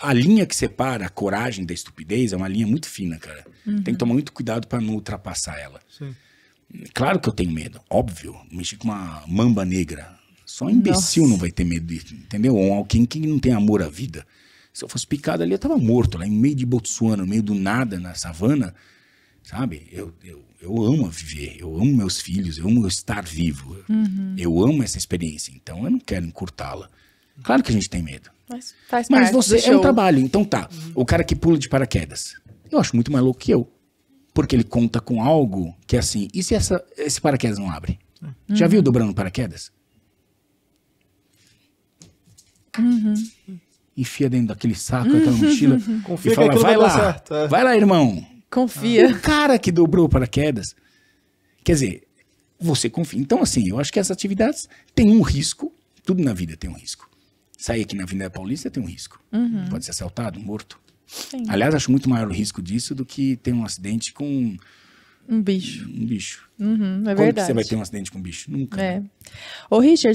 A, linha que separa a coragem da estupidez é uma linha muito fina, cara. Uhum. Tem que tomar muito cuidado para não ultrapassar ela. Sim. Claro que eu tenho medo, óbvio. Mexer com uma mamba negra. Só um imbecil Nossa. não vai ter medo disso, entendeu? Ou alguém que não tem amor à vida. Se eu fosse picado ali, eu tava morto, lá em meio de Botsuana, no meio do nada, na savana. Sabe? Eu, eu, eu amo viver, eu amo meus filhos, eu amo estar vivo. Uhum. Eu amo essa experiência, então eu não quero encurtá-la. Claro que a gente tem medo. Mas, faz Mas você é um trabalho, então tá. Uhum. O cara que pula de paraquedas, eu acho muito mais louco que eu. Porque ele conta com algo que é assim, e se essa, esse paraquedas não abre? Uhum. Já viu dobrando paraquedas? Uhum. Enfia dentro daquele saco, uhum. aquela mochila uhum. Confia e fala, vai lá, certo, é. vai lá, irmão. Confia. O cara que dobrou paraquedas, quer dizer, você confia. Então assim, eu acho que essas atividades têm um risco, tudo na vida tem um risco. Sair aqui na Avenida Paulista tem um risco. Uhum. Pode ser assaltado, morto. Sim. Aliás, acho muito maior o risco disso do que ter um acidente com um bicho. Um bicho. Uhum, é Como verdade. você vai ter um acidente com um bicho? Nunca. Né? É. Ô, Richard,